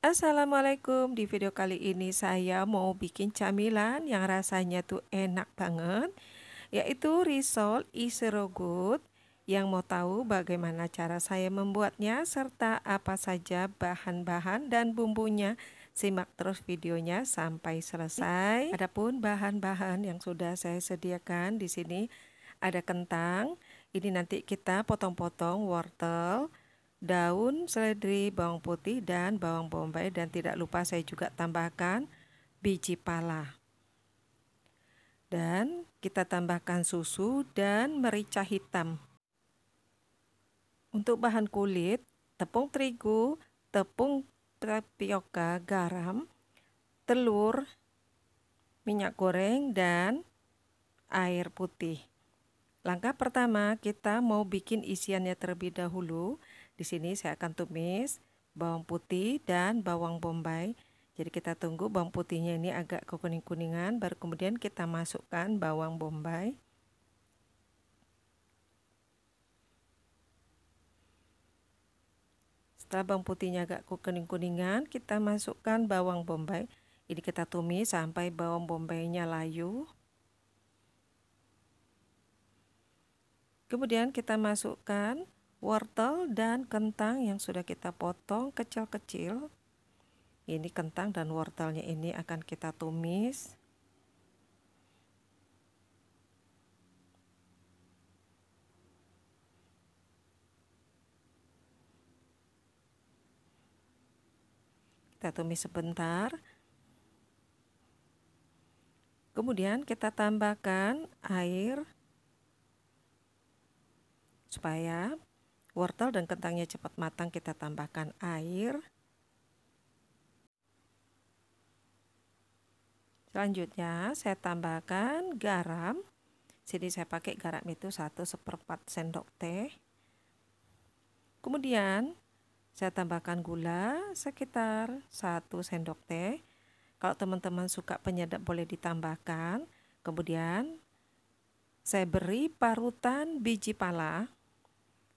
Assalamualaikum, di video kali ini saya mau bikin camilan yang rasanya tuh enak banget Yaitu risol iserogut. Yang mau tahu bagaimana cara saya membuatnya serta apa saja bahan-bahan dan bumbunya Simak terus videonya sampai selesai Adapun bahan-bahan yang sudah saya sediakan di sini Ada kentang, ini nanti kita potong-potong wortel daun seledri, bawang putih, dan bawang bombay. Dan tidak lupa saya juga tambahkan biji pala. Dan kita tambahkan susu dan merica hitam. Untuk bahan kulit, tepung terigu, tepung tapioka, garam, telur, minyak goreng, dan air putih. Langkah pertama, kita mau bikin isiannya terlebih dahulu. Di sini saya akan tumis bawang putih dan bawang bombay. Jadi kita tunggu bawang putihnya ini agak kekuning-kuningan baru kemudian kita masukkan bawang bombay. Setelah bawang putihnya agak kekuning-kuningan, kita masukkan bawang bombay. Ini kita tumis sampai bawang bombaynya layu. Kemudian kita masukkan wortel dan kentang yang sudah kita potong kecil-kecil. Ini kentang dan wortelnya ini akan kita tumis. Kita tumis sebentar. Kemudian kita tambahkan air supaya wortel dan kentangnya cepat matang kita tambahkan air selanjutnya saya tambahkan garam sini saya pakai garam itu 1 seperempat sendok teh kemudian saya tambahkan gula sekitar 1 sendok teh kalau teman-teman suka penyedap boleh ditambahkan kemudian saya beri parutan biji pala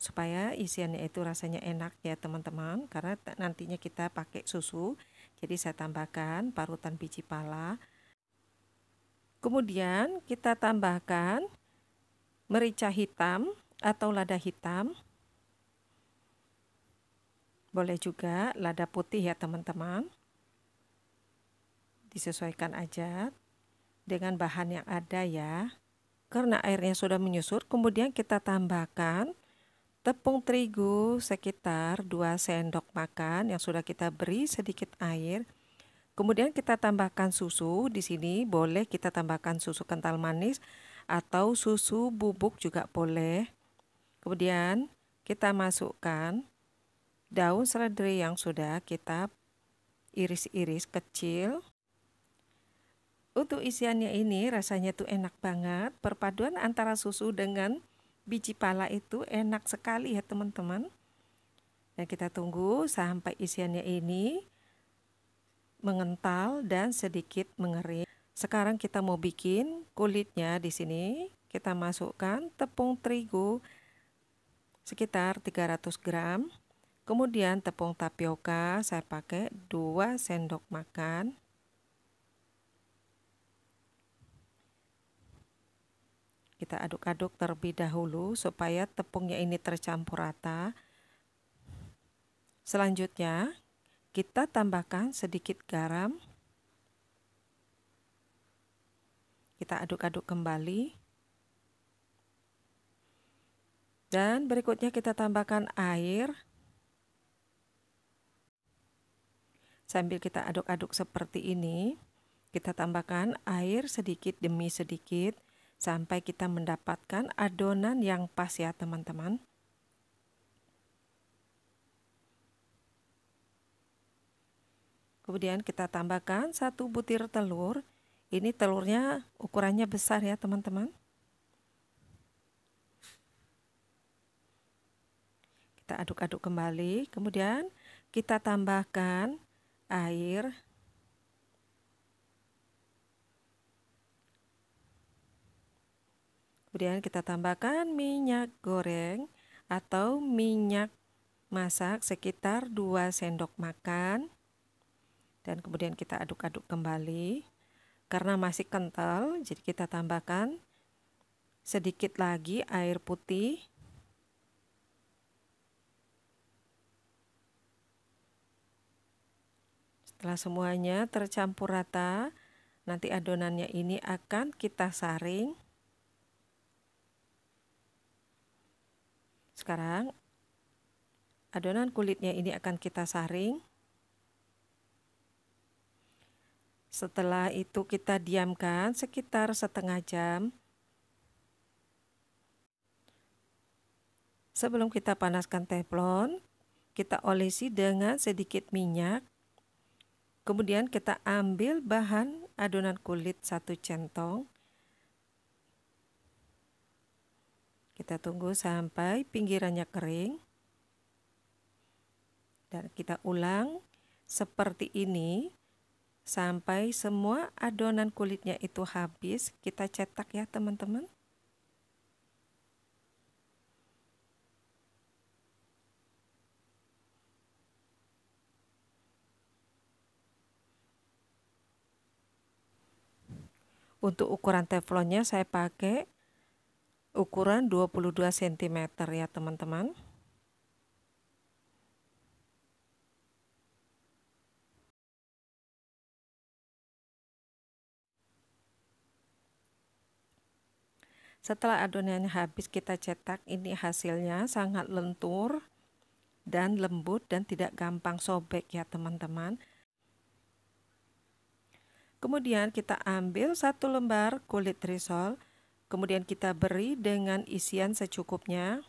supaya isiannya itu rasanya enak ya teman-teman karena nantinya kita pakai susu jadi saya tambahkan parutan biji pala kemudian kita tambahkan merica hitam atau lada hitam boleh juga lada putih ya teman-teman disesuaikan aja dengan bahan yang ada ya karena airnya sudah menyusut kemudian kita tambahkan Tepung terigu sekitar 2 sendok makan yang sudah kita beri sedikit air. Kemudian kita tambahkan susu. Di sini boleh kita tambahkan susu kental manis atau susu bubuk juga boleh. Kemudian kita masukkan daun seledri yang sudah kita iris-iris kecil. Untuk isiannya ini rasanya tuh enak banget, perpaduan antara susu dengan biji pala itu enak sekali ya teman-teman Nah, kita tunggu sampai isiannya ini mengental dan sedikit mengering sekarang kita mau bikin kulitnya di sini kita masukkan tepung terigu sekitar 300 gram kemudian tepung tapioka saya pakai 2 sendok makan Kita aduk-aduk terlebih dahulu supaya tepungnya ini tercampur rata. Selanjutnya, kita tambahkan sedikit garam. Kita aduk-aduk kembali. Dan berikutnya kita tambahkan air. Sambil kita aduk-aduk seperti ini, kita tambahkan air sedikit demi sedikit sampai kita mendapatkan adonan yang pas ya teman-teman. Kemudian kita tambahkan satu butir telur. Ini telurnya ukurannya besar ya teman-teman. Kita aduk-aduk kembali. Kemudian kita tambahkan air Kemudian kita tambahkan minyak goreng atau minyak masak sekitar 2 sendok makan. Dan kemudian kita aduk-aduk kembali. Karena masih kental, jadi kita tambahkan sedikit lagi air putih. Setelah semuanya tercampur rata, nanti adonannya ini akan kita saring Sekarang adonan kulitnya ini akan kita saring. Setelah itu kita diamkan sekitar setengah jam. Sebelum kita panaskan teflon, kita olesi dengan sedikit minyak. Kemudian kita ambil bahan adonan kulit satu centong. Kita tunggu sampai pinggirannya kering. Dan kita ulang seperti ini sampai semua adonan kulitnya itu habis. Kita cetak ya teman-teman. Untuk ukuran teflonnya saya pakai ukuran 22 cm ya teman-teman Setelah adonannya habis kita cetak, ini hasilnya sangat lentur dan lembut dan tidak gampang sobek ya teman-teman. Kemudian kita ambil satu lembar kulit risol, kemudian kita beri dengan isian secukupnya.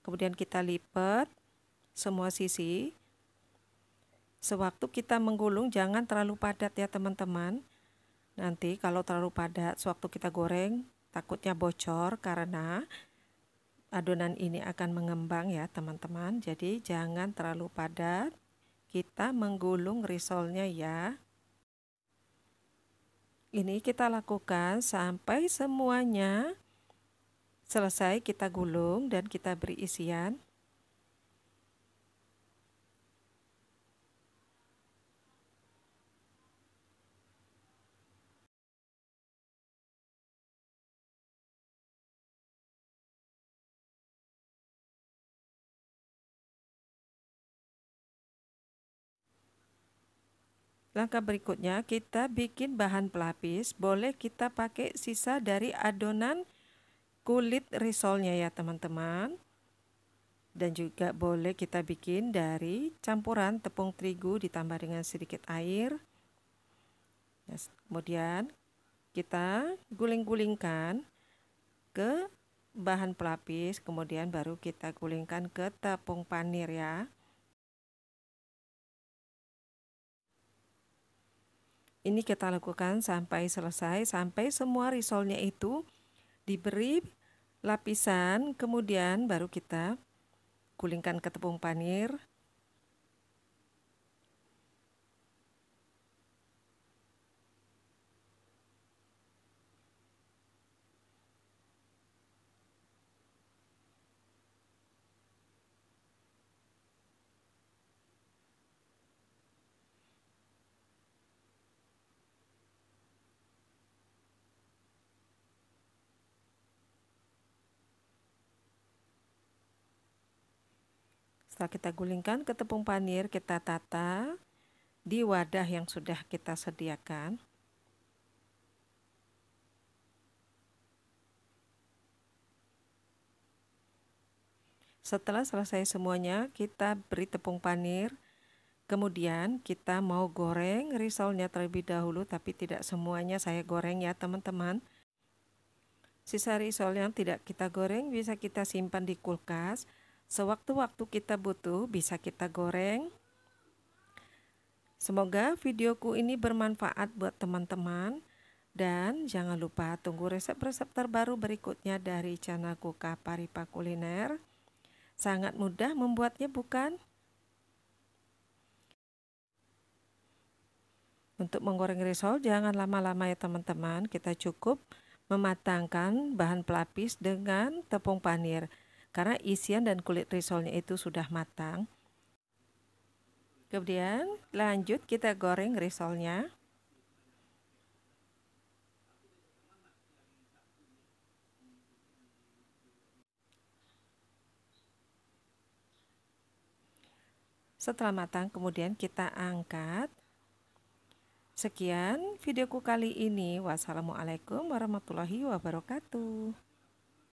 Kemudian kita lipat semua sisi. Sewaktu kita menggulung jangan terlalu padat ya teman-teman. Nanti kalau terlalu padat sewaktu kita goreng takutnya bocor karena adonan ini akan mengembang ya teman-teman. Jadi jangan terlalu padat. Kita menggulung risolnya ya ini kita lakukan sampai semuanya selesai kita gulung dan kita beri isian Langkah berikutnya kita bikin bahan pelapis. Boleh kita pakai sisa dari adonan kulit risolnya ya teman-teman. Dan juga boleh kita bikin dari campuran tepung terigu ditambah dengan sedikit air. Nah, kemudian kita guling-gulingkan ke bahan pelapis, kemudian baru kita gulingkan ke tepung panir ya. Ini kita lakukan sampai selesai, sampai semua risolnya itu diberi lapisan, kemudian baru kita gulingkan ke tepung panir Setelah kita gulingkan ke tepung panir, kita tata di wadah yang sudah kita sediakan. Setelah selesai semuanya, kita beri tepung panir. Kemudian kita mau goreng risolnya terlebih dahulu, tapi tidak semuanya saya goreng ya teman-teman. Sisa risol yang tidak kita goreng bisa kita simpan di kulkas Sewaktu-waktu kita butuh bisa kita goreng. Semoga videoku ini bermanfaat buat teman-teman. Dan jangan lupa tunggu resep-resep terbaru berikutnya dari channelku Kaparipa Kuliner. Sangat mudah membuatnya bukan? Untuk menggoreng risol jangan lama-lama ya teman-teman. Kita cukup mematangkan bahan pelapis dengan tepung panir. Karena isian dan kulit risolnya itu sudah matang. Kemudian lanjut kita goreng risolnya. Setelah matang kemudian kita angkat. Sekian videoku kali ini. Wassalamualaikum warahmatullahi wabarakatuh.